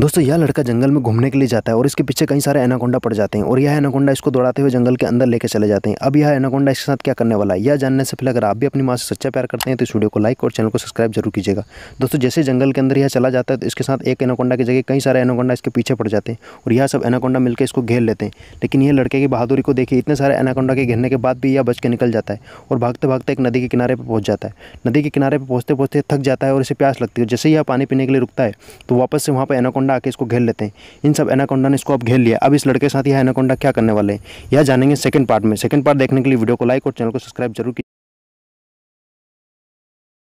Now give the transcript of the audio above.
दोस्तों यह लड़का जंगल में घूमने के लिए जाता है और इसके पीछे कई सारे एनाकोंडा पड़ जाते हैं और यह एनाकोंडा इसको दौड़ाते हुए जंगल के अंदर लेके चले जाते हैं अब यह एनाकोंडा इसके साथ क्या करने वाला है यह जानने से पहले अगर आप भी अपनी माँ से सच्चा प्यार करते हैं तो इस वीडियो को लाइक और चैनल को सब्सक्राइब जरूर कीजिएगा दोस्तों जैसे जंगल के अंदर यह चला जाता है तो इसके साथ एक एनाकोंडा की जगह कई सारे एनाकोंडा इसके पीछे पड़ जाते हैं और यह सब एनाकोंडा मिलकर इसको घेर लेते हैं लेकिन यह लड़के की बहादुरी को देखिए इतने सारे एनाकोंडा के घेरने के बाद भी यह बच के निकल जाता है और भागते भागते एक नदी के किनारे पर पहुँच जाता है नदी के किनारे पर पहुँचते पहुँचते थक जाता है और इसे प्यास लगती है जैसे यह पानी पीने के लिए रुकता है तो वापस से वहाँ पर एनाकोंडा एनाकोंडा आके इसको घेर लेते हैं इन सब एनाकोंडा ने इसको अब घेर लिया अब इस लड़के के साथ यह एनाकोंडा क्या करने वाले हैं यह जानेंगे सेकंड पार्ट में सेकंड पार्ट देखने के लिए वीडियो को लाइक और चैनल को सब्सक्राइब जरूर कीजिए